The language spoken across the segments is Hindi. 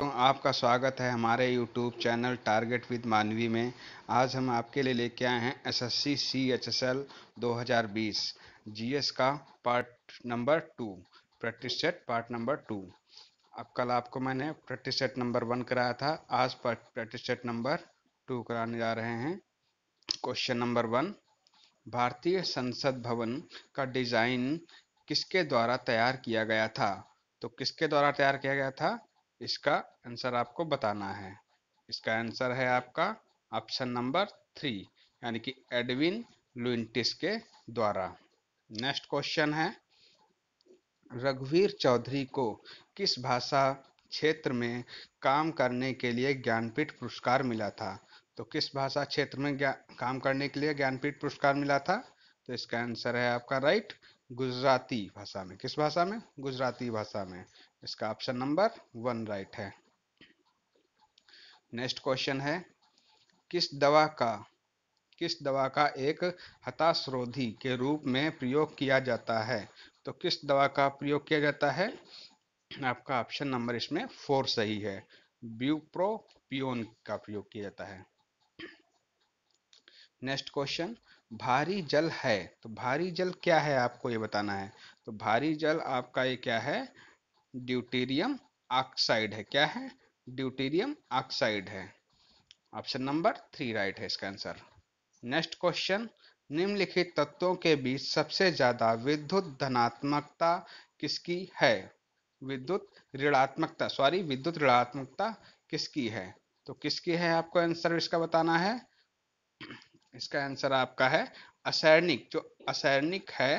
दोस्तों आपका स्वागत है हमारे यूट्यूब चैनल टारगेट विद मानवी में आज हम आपके लिए लेके आए हैं S S C C H S L दो हज़ार बीस जी एस का part number two practice set part number two अब कल आपको मैंने प्रैक्टिस सेट नंबर वन कराया था आज प्रैक्टिस सेट नंबर टू कराने जा रहे हैं क्वेश्चन नंबर वन भारतीय संसद भवन का डिज़ाइन किसके द्वारा तैयार किया गया था तो किसके द्वारा तैयार किया गया था इसका आंसर आपको बताना है इसका आंसर है आपका ऑप्शन नंबर थ्री यानी कि एडविन लुइंटिस के द्वारा नेक्स्ट क्वेश्चन है रघुवीर चौधरी को किस भाषा क्षेत्र में काम करने के लिए ज्ञानपीठ पुरस्कार मिला था तो किस भाषा क्षेत्र में काम करने के लिए ज्ञानपीठ पुरस्कार मिला था तो इसका आंसर है आपका राइट गुजराती भाषा में किस भाषा में गुजराती भाषा में इसका ऑप्शन नंबर वन राइट है नेक्स्ट क्वेश्चन है किस दवा का किस दवा का एक हताशरोधी के रूप में प्रयोग किया जाता है तो किस दवा का प्रयोग किया जाता है आपका ऑप्शन नंबर इसमें फोर सही है ब्यूप्रोपियोन का प्रयोग किया जाता है नेक्स्ट क्वेश्चन भारी जल है तो भारी जल क्या है आपको ये बताना है तो भारी जल आपका ये क्या है ड्यूटेरियम ऑक्साइड है क्या है ड्यूटेरियम ऑक्साइड है ऑप्शन नंबर थ्री राइट है इसका आंसर नेक्स्ट क्वेश्चन निम्नलिखित तत्वों के बीच सबसे ज्यादा विद्युत धनात्मकता किसकी है विद्युत ऋणात्मकता सॉरी विद्युत ऋणात्मकता किसकी है तो किसकी है आपको आंसर इसका बताना है इसका आंसर आपका है असैनिक जो असैनिक है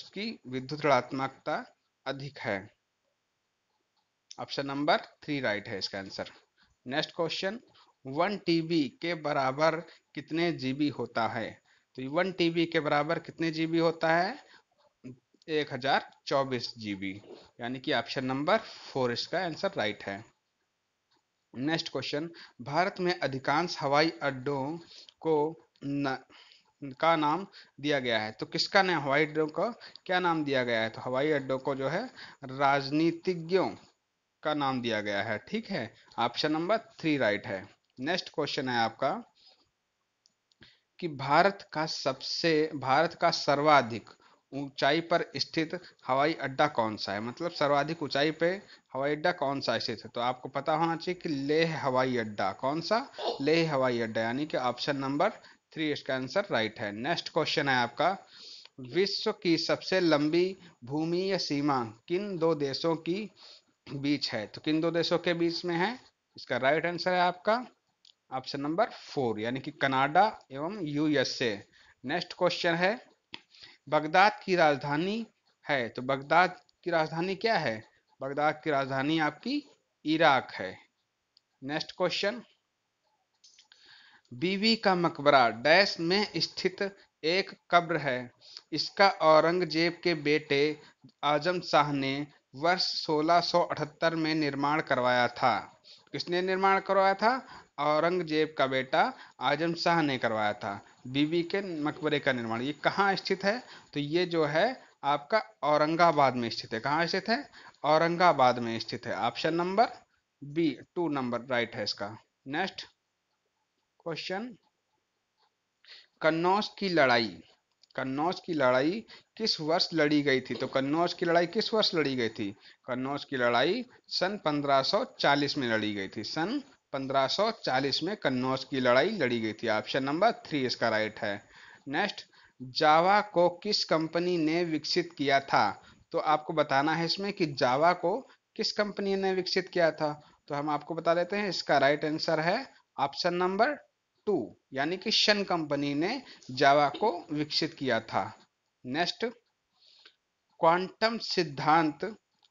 उसकी विद्युत ऋणात्मकता अधिक है ऑप्शन नंबर थ्री राइट है इसका answer next question one TB के बराबर कितने जीबी होता है तो वन टीबी के बराबर कितने जीबी होता है एक हजार चौबीस जीबी यानी कि ऑप्शन नंबर फोर इसका आंसर राइट है नेक्स्ट क्वेश्चन भारत में अधिकांश हवाई अड्डों को न, का नाम दिया गया है तो किसका नाम हवाई अड्डों को क्या नाम दिया गया है तो हवाई अड्डों को जो है राजनीतिज्ञों का नाम दिया गया है ठीक है ऑप्शन नंबर थ्री राइट है नेक्स्ट क्वेश्चन है आपका कि भारत का सबसे भारत का सर्वाधिक ऊंचाई पर स्थित हवाई अड्डा कौन सा है मतलब सर्वाधिक ऊंचाई पे हवाई अड्डा कौन सा स्थित है तो आपको पता होना चाहिए कि लेह हवाई अड्डा कौन सा लेह हवाई अड्डा यानी कि ऑप्शन नंबर थ्री इसका आंसर राइट है नेक्स्ट क्वेश्चन है आपका विश्व की सबसे लंबी भूमि या सीमा किन दो देशों की बीच है तो किन दो देशों के बीच में है इसका राइट आंसर है आपका ऑप्शन नंबर फोर यानी कि कनाडा एवं यूएसए नेक्स्ट क्वेश्चन है बगदाद की राजधानी है तो बगदाद की राजधानी क्या है बगदाद की राजधानी आपकी इराक है नेक्स्ट क्वेश्चन बीवी का मकबरा डैश में स्थित एक कब्र है इसका औरंगजेब के बेटे आजम शाह ने वर्ष 1678 में निर्माण करवाया था किसने निर्माण करवाया था औरंगजेब का बेटा आजम शाह ने करवाया था बीबी के मकबरे का निर्माण ये कहाँ स्थित है तो ये जो है आपका औरंगाबाद में स्थित है कहाँ स्थित है औरंगाबाद में स्थित है option number B two number right है इसका नेक्स्ट क्वेश्चन कन्नौज की लड़ाई कन्नौज की लड़ाई किस वर्ष लड़ी गई थी तो कन्नौज की लड़ाई किस वर्ष लड़ी गई थी कन्नौज की लड़ाई सन 1540 में लड़ी गई थी सन 1540 में कन्नौज की लड़ाई लड़ी गई थी ऑप्शन नंबर थ्री इसका राइट है नेक्स्ट जावा को किस कंपनी ने विकसित किया था तो आपको बताना है इसमें कि जावा को किस कंपनी ने विकसित किया था तो हम आपको बता देते हैं इसका राइट आंसर है ऑप्शन नंबर टू यानी कि शन कंपनी ने जावा को विकसित किया था नेक्स्ट क्वांटम सिद्धांत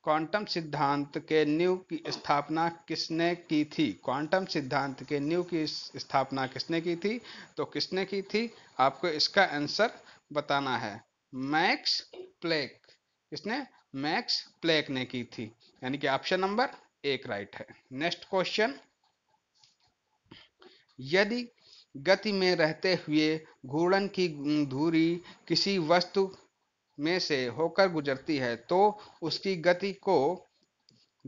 क्वांटम सिद्धांत के न्यू की स्थापना किसने की थी क्वांटम सिद्धांत के न्यू की स्थापना किसने की थी तो किसने की थी आपको इसका आंसर बताना है मैक्स प्लेक किसने मैक्स प्लेक ने की थी यानी कि ऑप्शन नंबर एक राइट है नेक्स्ट क्वेश्चन यदि गति में रहते हुए घूर्णन की धुरी किसी वस्तु में से होकर गुजरती है तो उसकी गति को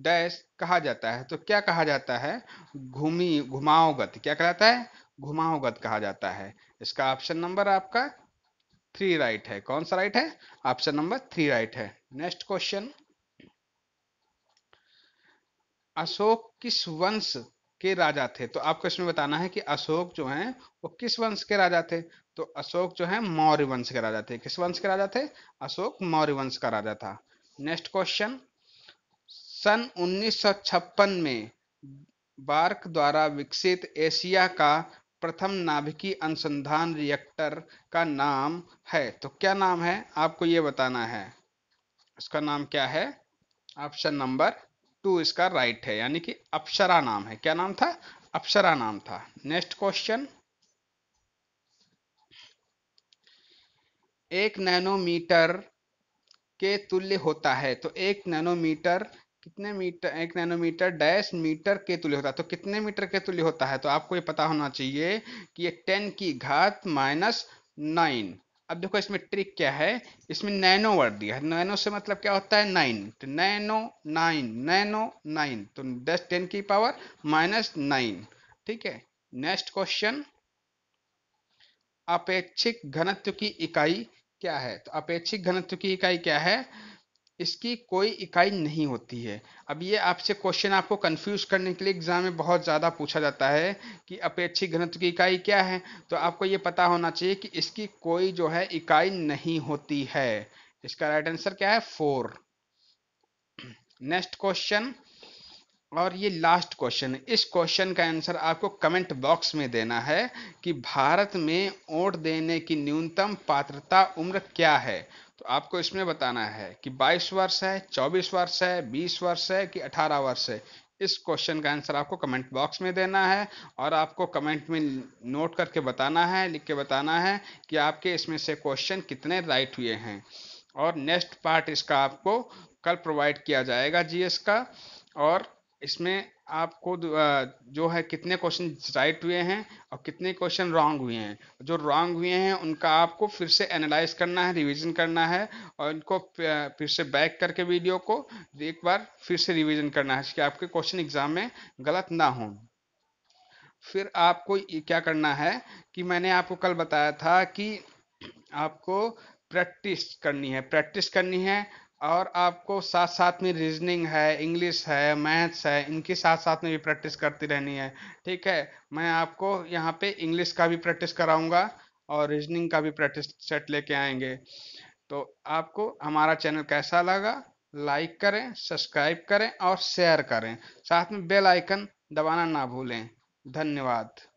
डैश कहा जाता है तो क्या कहा जाता है घूमी घुमाओ गति क्या कहलाता है घुमाओ गति कहा जाता है इसका ऑप्शन नंबर आपका थ्री राइट है कौन सा राइट है ऑप्शन नंबर थ्री राइट है नेक्स्ट क्वेश्चन अशोक किस वंश के राजा थे तो आपको इसमें बताना है कि अशोक जो हैं वो किस वंश के राजा थे तो अशोक जो है मौर्य वंश के राजा थे किस वंश के राजा थे अशोक मौर्य वंश का राजा था नेक्स्ट क्वेश्चन सन 1956 में बार्क द्वारा विकसित एशिया का प्रथम नाभिकी अनुसंधान रिएक्टर का नाम है तो क्या नाम है आपको ये बताना है उसका नाम क्या है ऑप्शन नंबर टू इसका राइट है यानी कि अप्सरा नाम है क्या नाम था अप्सरा नाम था नेक्स्ट क्वेश्चन एक नैनोमीटर के तुल्य होता है तो एक नैनोमीटर कितने मीटर एक नैनोमीटर डैश मीटर के तुल्य होता है तो कितने मीटर के तुल्य होता है तो आपको ये पता होना चाहिए कि ये टेन की घात माइनस नाइन अब देखो इसमें ट्रिक क्या है इसमें नैनो वर्ड दिया है नैनो से मतलब क्या होता है नाइन तो नैनो नाइन नैनो नाइन तो दस टेन की पावर माइनस नाइन ठीक है नेक्स्ट क्वेश्चन अपेक्षिक घनत्व की इकाई क्या है तो अपेक्षिक घनत्व की इकाई क्या है इसकी कोई इकाई नहीं होती है अब ये आपसे क्वेश्चन आपको कंफ्यूज करने के लिए एग्जाम में बहुत ज़्यादा पूछा जाता है कि अपेक्षित घनत्व की इकाई क्या है तो आपको ये पता होना चाहिए कि इसकी कोई जो है इकाई नहीं होती है इसका राइट आंसर क्या है फोर नेक्स्ट क्वेश्चन और ये लास्ट क्वेश्चन इस क्वेश्चन का आंसर आपको कमेंट बॉक्स में देना है कि भारत में वोट देने की न्यूनतम पात्रता उम्र क्या है तो आपको इसमें बताना है कि 22 वर्ष है 24 वर्ष है 20 वर्ष है कि 18 वर्ष है इस क्वेश्चन का आंसर आपको कमेंट बॉक्स में देना है और आपको कमेंट में नोट करके बताना है लिख के बताना है कि आपके इसमें से क्वेश्चन कितने राइट हुए हैं और नेक्स्ट पार्ट इसका आपको कल प्रोवाइड किया जाएगा जीएस का और इसमें आपको जो है कितने क्वेश्चन राइट हुए हैं और कितने क्वेश्चन रॉन्ग हुए हैं जो रॉन्ग हुए हैं उनका आपको फिर से एनालाइज करना है रिवीजन करना है और इनको फिर से बैक करके वीडियो को एक बार फिर से रिवीजन करना है कि आपके क्वेश्चन एग्जाम में गलत ना हो फिर आपको क्या करना है कि मैंने आपको कल बताया था कि आपको प्रैक्टिस करनी है प्रैक्टिस करनी है और आपको साथ साथ में रीजनिंग है इंग्लिश है मैथ्स है इनकी साथ साथ में भी प्रैक्टिस करती रहनी है ठीक है मैं आपको यहाँ पे इंग्लिश का भी प्रैक्टिस कराऊंगा और रीजनिंग का भी प्रैक्टिस सेट लेके आएंगे तो आपको हमारा चैनल कैसा लगा लाइक करें सब्सक्राइब करें और शेयर करें साथ में बेल आइकन दबाना ना भूलें धन्यवाद